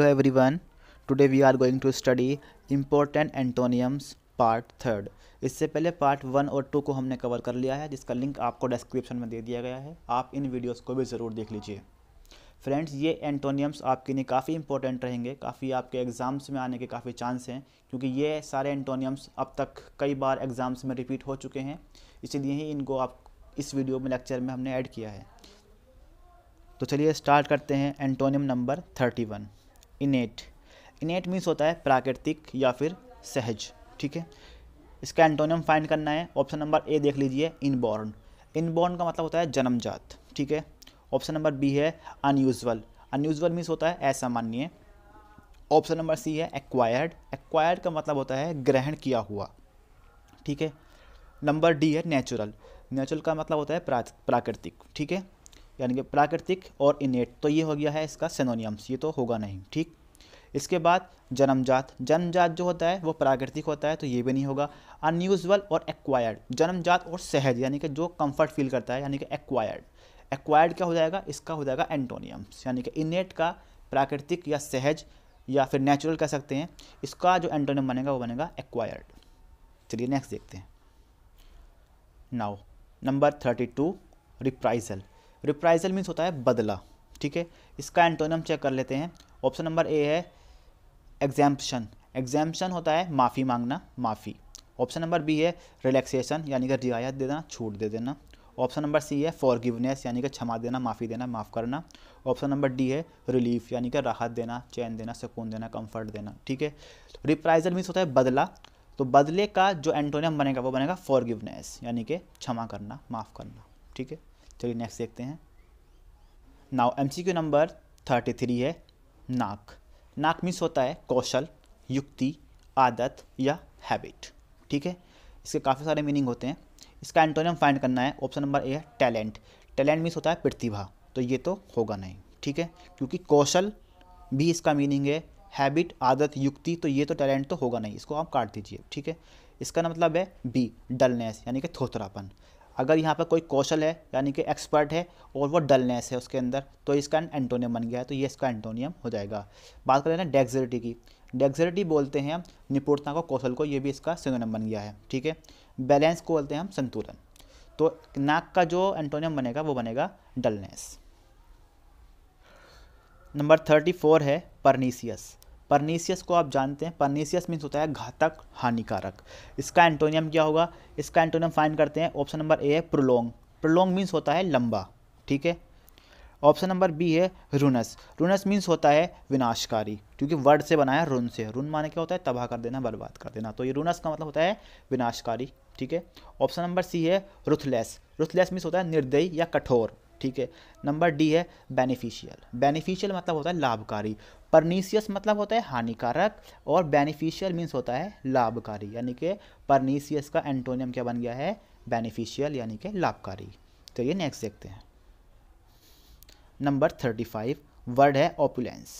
every everyone today we are going to study important antonyms part third इससे पहले part one और to को हमने कवर कर लिया है जिसका लिंक आपको डिस्क्रिप्शन में दे दिया गया है आप इन वीडियोस को भी ज़रूर देख लीजिए फ्रेंड्स ये एंटोनियम्स आपके लिए काफ़ी इंपॉर्टेंट रहेंगे काफ़ी आपके एग्ज़ाम्स में आने के काफ़ी चांस हैं क्योंकि ये सारे एंटोनियम्स अब तक कई बार एग्ज़ाम्स में रिपीट हो चुके हैं इसीलिए ही इनको आप इस वीडियो में लेक्चर में हमने ऐड किया है तो चलिए स्टार्ट करते हैं antonym number thirty one innate innate means होता है प्राकृतिक या फिर सहज ठीक है इसका एंटोनियम फाइंड करना है ऑप्शन नंबर ए देख लीजिए इनबॉर्न इनबॉर्न का मतलब होता है जन्मजात ठीक है ऑप्शन नंबर बी है अनयूजल अनयूजल मीन्स होता है असामान्य ऑप्शन नंबर सी है एक्वायर्ड एक्वायर्ड का मतलब होता है ग्रहण किया हुआ ठीक है नंबर डी है नेचुरल नेचुरल का मतलब होता है प्राकृतिक ठीक है यानी कि प्राकृतिक और इनेट तो ये हो गया है इसका सेनोनियम्स ये तो होगा नहीं ठीक इसके बाद जन्मजात जन्मजात जो होता है वो प्राकृतिक होता है तो ये भी नहीं होगा अनयूजल और एक्वायर्ड जन्मजात और सहज यानी कि जो कंफर्ट फील करता है यानी कि एक्वायर्ड एक्वायर्ड क्या हो जाएगा इसका हो जाएगा एंटोनियम्स यानी कि इनेट का प्राकृतिक या सहज या फिर नेचुरल कह सकते हैं इसका जो एंटोनियम बनेगा वो बनेगा एक्वायर्ड चलिए नेक्स्ट देखते हैं now number thirty two reprisal reprisal means होता है बदला ठीक है इसका एंटोनियम चेक कर लेते हैं ऑप्शन नंबर ए है एग्जाम्पन एग्जाम्पन होता है माफ़ी मांगना माफ़ी ऑप्शन नंबर बी है रिलैक्सेशन यानी कि रियायत दे देना छूट दे देना ऑप्शन नंबर सी है फॉरगिवनेस यानी कि क्षमा देना माफ़ी देना माफ़ करना ऑप्शन नंबर डी है रिलीफ यानी कि राहत देना चैन देना सुकून देना कंफर्ट देना ठीक है रिप्राइजल मीन्स होता है बदला तो बदले का जो एंटोनियम बनेगा वो बनेगा फॉरगिवनेस यानी कि क्षमा करना माफ़ करना ठीक है चलिए नेक्स्ट देखते हैं now M C Q number thirty three है नाक नाक मिस होता है कौशल युक्ति आदत या हैबिट ठीक है इसके काफ़ी सारे मीनिंग होते हैं इसका एंटोनियम फाइंड करना है ऑप्शन नंबर ए है टैलेंट टैलेंट मीन्स होता है प्रतिभा तो ये तो होगा नहीं ठीक है क्योंकि कौशल भी इसका मीनिंग है हैबिट आदत युक्ति तो ये तो टैलेंट तो होगा नहीं इसको आप काट दीजिए ठीक है इसका मतलब है बी डलनेस यानी कि थोथरापन अगर यहाँ पर कोई कौशल है यानी कि एक्सपर्ट है और वो डलनेस है उसके अंदर तो इसका एंटोनियम बन गया है तो ये इसका एंटोनियम हो जाएगा बात करें ना डेक्सिलिटी की डेक्सिलिटी बोलते हैं हम निपुणता को कौशल को ये भी इसका सिनोनियम बन गया है ठीक है बैलेंस को बोलते हैं हम संतुलन तो नाक का जो एंटोनियम बनेगा वो बनेगा डलनेस नंबर थर्टी फोर है परनीसियस परनीसियस को आप जानते हैं परनीसियस मीन्स होता है घातक हानिकारक इसका एंटोनियम क्या होगा इसका एंटोनियम फाइन करते हैं ऑप्शन नंबर ए है प्रोलोंग प्रोलोंग मीन्स होता है लंबा ठीक है ऑप्शन नंबर बी है रूनस रूनस मीन्स होता है विनाशकारी क्योंकि वर्ड से बना है से रून माने क्या होता है तबाह कर देना बर्बाद कर देना तो ये रूनस का मतलब होता है विनाशकारी ठीक है ऑप्शन नंबर सी है रुथलेस रुथलेस मीन्स होता है निर्दयी या कठोर ठीक है नंबर डी है बेनिफिशियल बेनिफिशियल मतलब होता है लाभकारी परनीसियस मतलब होता है हानिकारक और बेनिफिशियल मीन्स होता है लाभकारी यानी कि परनीसियस का एंटोनियम क्या बन गया है बेनिफिशियल यानी कि लाभकारी तो ये नेक्स्ट देखते हैं नंबर थर्टी फाइव वर्ड है ओपुलेंस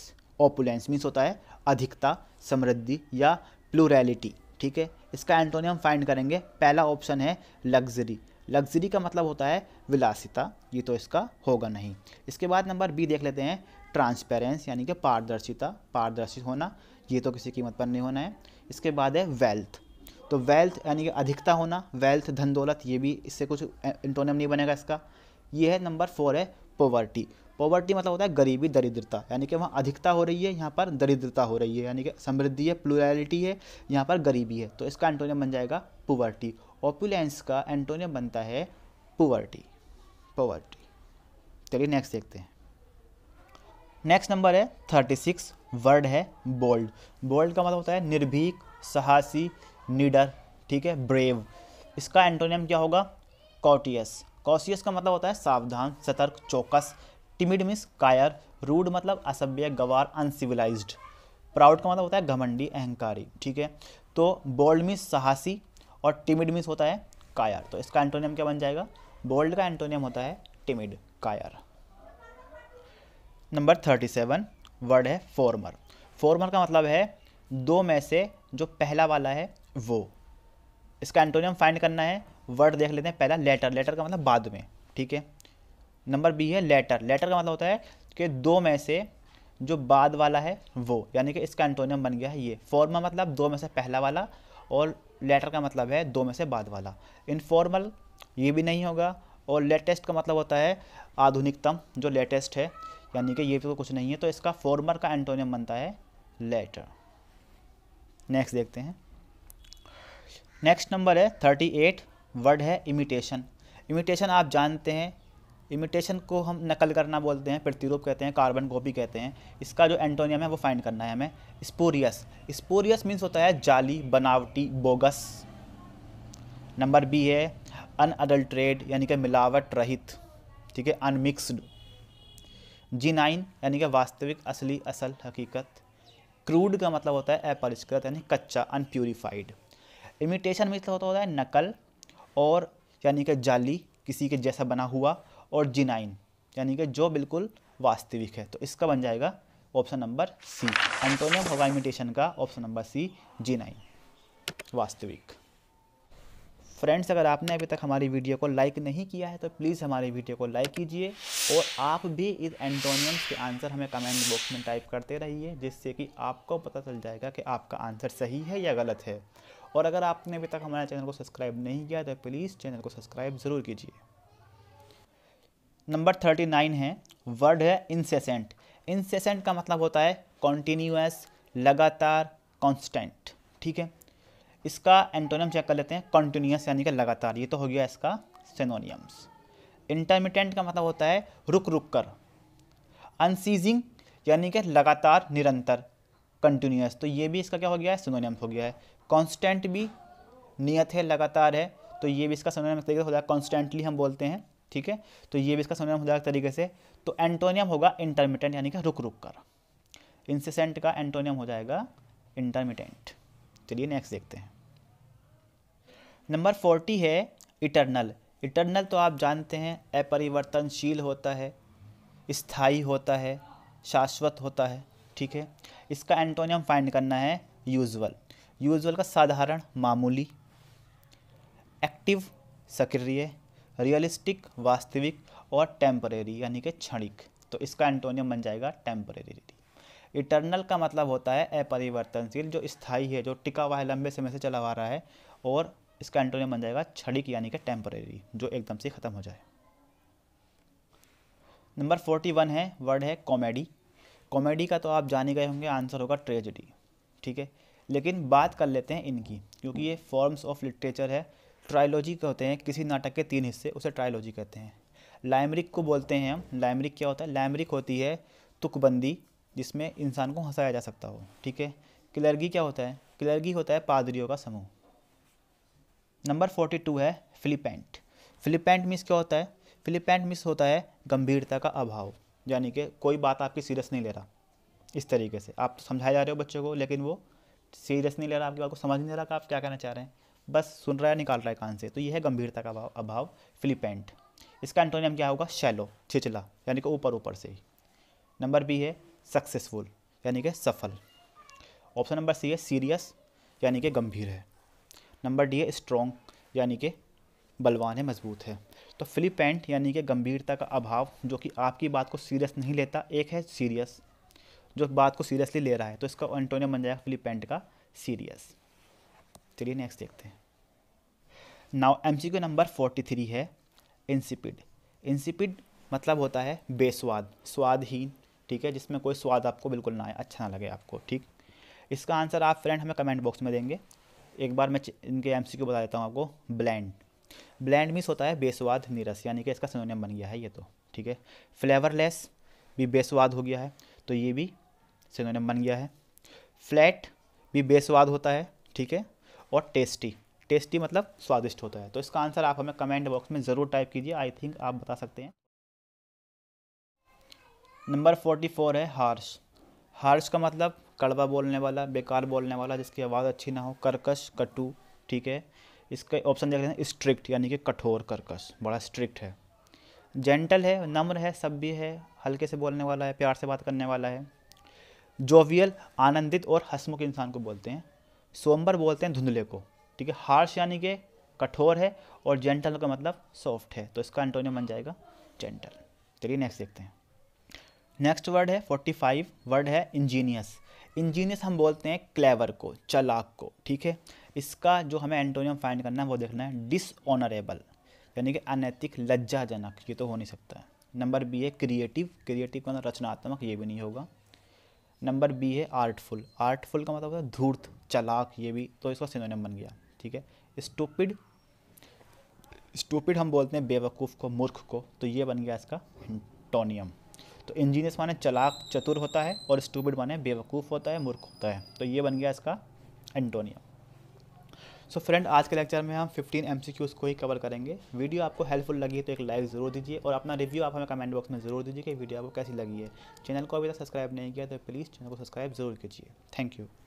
ओपुलेंस मीन्स होता है अधिकता समृद्धि या प्लूरेलिटी ठीक है इसका एंटोनियम फाइंड करेंगे पहला ऑप्शन है लग्जरी लग्जरी का मतलब होता है विलासिता ये तो इसका होगा नहीं इसके बाद नंबर बी देख लेते हैं ट्रांसपेरेंस यानी कि पारदर्शिता पारदर्शी होना ये तो किसी कीमत पर नहीं होना है इसके बाद है वेल्थ तो वेल्थ यानी कि अधिकता होना वेल्थ धन दौलत ये भी इससे कुछ इंटोनियम नहीं बनेगा इसका ये है नंबर फोर है पोवर्टी पॉवर्टी मतलब होता है गरीबी दरिद्रता यानी कि वहाँ अधिकता हो रही है यहाँ पर दरिद्रता हो रही है यानी कि समृद्धि है प्लूरलिटी है यहाँ पर गरीबी है तो इसका एंटोनियम बन जाएगा पॉवर्टी पॉपुलेंस का एंटोनियम बनता है पुअर्टी पोवर्टी चलिए नेक्स्ट देखते हैं नेक्स्ट नंबर है थर्टी सिक्स वर्ड है बोल्ड बोल्ड का मतलब होता है निर्भीक साहसी निडर ठीक है ब्रेव इसका एंटोनियम क्या होगा कॉटियस कॉशियस का मतलब होता है सावधान सतर्क चौकस टिमिड मिस कायर रूड मतलब असभ्य गवार अनसिविलाइज्ड प्राउड का मतलब होता है घमंडी अहंकारी ठीक है तो बोल्ड मिस साहसी और टिमिड मीन्स होता है कायर तो इसका एंटोनियम क्या बन जाएगा बोल्ड का एंटोनियम होता है टिमिड कायर नंबर थर्टी सेवन वर्ड है फॉर्मर फॉर्मर का मतलब है दो में से जो पहला वाला है वो इसका एंटोनियम फाइंड करना है वर्ड देख लेते हैं पहला लेटर लेटर का मतलब बाद में ठीक है नंबर बी है लेटर लेटर का मतलब होता है कि दो में से जो बाद वाला है वो यानी कि इसका एंटोनियम बन गया है ये फॉर्मर मतलब दो में से पहला वाला और लेटर का मतलब है दो में से बाद वाला इनफॉर्मल ये भी नहीं होगा और लेटेस्ट का मतलब होता है आधुनिकतम जो लेटेस्ट है यानी कि ये भी तो कुछ नहीं है तो इसका फॉर्मर का एंटोनियम बनता है लेटर नेक्स्ट देखते हैं नेक्स्ट नंबर है थर्टी एट वर्ड है इमिटेशन इमिटेशन आप जानते हैं इमिटेशन को हम नकल करना बोलते हैं प्रतिरूप कहते हैं कार्बन कॉपी कहते हैं इसका जो एंटोनियम है वो फाइंड करना है हमें स्पोरियस स्पोरियस मीन्स होता है जाली बनावटी बोगस नंबर बी है अनअडल्ट्रेड यानी कि मिलावट रहित ठीक है अनमिक्सड जी नाइन यानी कि वास्तविक असली असल हकीकत क्रूड का मतलब होता है अपरिष्कृत यानी कच्चा अनप्यूरिफाइड इमिटेशन में होता मतलब होता है नकल और यानी कि जाली किसी के जैसा बना हुआ और जिनाइन यानी कि जो बिल्कुल वास्तविक है तो इसका बन जाएगा ऑप्शन नंबर सी एंटोनियम होगा इमिटेशन का ऑप्शन नंबर सी जिनाइन वास्तविक फ्रेंड्स अगर आपने अभी तक हमारी वीडियो को लाइक नहीं किया है तो प्लीज़ हमारी वीडियो को लाइक कीजिए और आप भी इस एंटोनियम्स के आंसर हमें कमेंट बॉक्स में टाइप करते रहिए जिससे कि आपको पता चल जाएगा कि आपका आंसर सही है या गलत है और अगर आपने अभी तक हमारे चैनल को सब्सक्राइब नहीं किया तो प्लीज़ चैनल को सब्सक्राइब ज़रूर कीजिए नंबर थर्टी नाइन है वर्ड है इंसेसेंट इंसेसेंट का मतलब होता है कॉन्टीन्यूस लगातार कॉन्स्टेंट ठीक है इसका एंटोनियम चेक कर लेते हैं कॉन्टीन्यूस यानी कि लगातार ये तो हो गया इसका सेनोनियम्स इंटरमीडियंट का मतलब होता है रुक रुक कर अनसीजिंग यानी कि लगातार निरंतर कंटिन्यूस तो ये भी इसका क्या हो गया है सिनोनियम हो गया है कांस्टेंट भी नियत है लगातार है तो ये भी इसका सिनोनियम तरीके से हो जाए कॉन्स्टेंटली हम बोलते हैं ठीक है तो ये भी इसका संयोजन हो जाएगा तरीके से तो एंटोनियम होगा इंटरमीडियंट यानी कि रुक रुक कर इंसेसेंट का एंटोनियम हो जाएगा इंटरमीडियंट चलिए नेक्स्ट देखते हैं नंबर फोर्टी है इटरनल इटरनल तो आप जानते हैं अपरिवर्तनशील होता है स्थाई होता है शाश्वत होता है ठीक है इसका एंटोनियम फाइंड करना है यूजुअल यूजुअल का साधारण मामूली एक्टिव सक्रिय रियलिस्टिक वास्तविक और टेम्परेरी यानी कि क्षणिक तो इसका एंटोनियम बन जाएगा टेम्परेरी इटर्नल का मतलब होता है अपरिवर्तनशील जो स्थाई है जो टिका हुआ है लंबे समय से चला आ रहा है और इसका एंटोनियम बन जाएगा क्षणिक यानी कि टेम्परेरी जो एकदम से ख़त्म हो जाए नंबर फोर्टी वन है वर्ड है कॉमेडी कॉमेडी का तो आप जान ही गए होंगे आंसर होगा ट्रेजडी ठीक है लेकिन बात कर लेते हैं इनकी क्योंकि ये फॉर्म्स ऑफ लिटरेचर है ट्रायोलॉजी क्या होते हैं किसी नाटक के तीन हिस्से उसे ट्रायोलॉजी कहते हैं लाइमरिक को बोलते हैं हम लाइमरिक क्या होता है लाइमरिक होती है तुकबंदी जिसमें इंसान को हंसाया जा सकता हो ठीक है क्लर्गी क्या होता है क्लर्गी होता है पादरियों का समूह नंबर फोर्टी टू है फ्लिपेंट फ्लिपेंट मिस क्या होता है फ्लिपेंट मिस होता है गंभीरता का अभाव यानी कि कोई बात आपकी सीरियस नहीं ले रहा इस तरीके से आप तो समझाए जा रहे हो बच्चों को लेकिन वो सीरियस नहीं ले रहा आपकी बात को समझ नहीं रहा कि आप क्या कहना चाह रहे हैं बस सुन रहा है निकाल रहा है कान से तो यह है गंभीरता का अभाव फ्लिपेंट इसका एंटोनियम क्या होगा शैलो छिचला यानी कि ऊपर ऊपर से ही नंबर बी है सक्सेसफुल यानी कि सफल ऑप्शन नंबर सी है सीरियस यानी कि गंभीर है नंबर डी है स्ट्रॉन्ग यानी कि बलवान है मजबूत है तो फ्लिपेंट यानी कि गंभीरता का अभाव जो कि आपकी बात को सीरियस नहीं लेता एक है सीरियस जो बात को सीरियसली ले रहा है तो इसका एंटोनियम बन जाएगा फ्लिपेंट का सीरियस चलिए नेक्स्ट देखते हैं now MCQ number forty three है इंसिपिड इंसिपिड मतलब होता है बेस्वाद स्वादहीन ठीक है जिसमें कोई स्वाद आपको बिल्कुल ना आए अच्छा ना लगे आपको ठीक इसका आंसर आप फ्रेंड हमें कमेंट बॉक्स में देंगे एक बार मैं इनके एम सी बता देता हूँ आपको ब्लैंड ब्लैंड मीस होता है बेस्वाद नीरस यानी कि इसका सिनोनियम बन गया है ये तो ठीक है फ्लेवरलेस भी बेस्वाद हो गया है तो ये भी सिनोनियम बन गया है फ्लैट भी बेस्वाद होता है ठीक है और टेस्टी टेस्टी मतलब स्वादिष्ट होता है तो इसका आंसर आप हमें कमेंट बॉक्स में ज़रूर टाइप कीजिए आई थिंक आप बता सकते हैं नंबर फोर्टी फोर है हार्श हार्श का मतलब कड़वा बोलने वाला बेकार बोलने वाला जिसकी आवाज़ अच्छी ना हो करकश कटु ठीक है इसका ऑप्शन देख लेते हैं स्ट्रिक्ट यानी कि कठोर करकश बड़ा स्ट्रिक्ट है जेंटल है नम्र है सभ्य है हल्के से बोलने वाला है प्यार से बात करने वाला है जोवियल आनंदित और हसमुख इंसान को बोलते हैं सोम्बर बोलते हैं धुंधले को ठीक है हार्श यानी कि कठोर है और जेंटल का मतलब सॉफ्ट है तो इसका एंटोनियम बन जाएगा जेंटल चलिए नेक्स्ट देखते हैं नेक्स्ट वर्ड है फोर्टी फाइव वर्ड है इंजीनियस इंजीनियस हम बोलते हैं क्लेवर को चलाक को ठीक है इसका जो हमें एंटोनियम फाइंड करना है वो देखना है डिसऑनरेबल यानी कि अनैतिक लज्जाजनक ये तो हो नहीं सकता है नंबर बी है क्रिएटिव क्रिएटिव का मतलब रचनात्मक ये भी नहीं होगा नंबर बी है आर्टफुल आर्टफुल का मतलब होता है धूर्त चलाक ये भी तो इसका सिनोनियम बन गया ठीक है स्टूपिड स्टूपिड हम बोलते हैं बेवकूफ़ को मूर्ख को तो ये बन गया इसका टोनियम तो इंजीनियस माने चलाक चतुर होता है और स्टूपिड माने बेवकूफ़ होता है मूर्ख होता है तो ये बन गया इसका एंटोनियम सो so फ्रेंड आज के लेक्चर में हम 15 एम को ही कवर करेंगे वीडियो आपको हेल्पफुल लगी है तो एक लाइक ज़रूर दीजिए और अपना रिव्यू आप हमें कमेंट बॉक्स में ज़रूर दीजिए कि वीडियो आपको कैसी लगी है चैनल को अभी तक सब्सक्राइब नहीं किया तो प्लीज़ चैनल को सब्सक्राइब ज़रूर कीजिए थैंक यू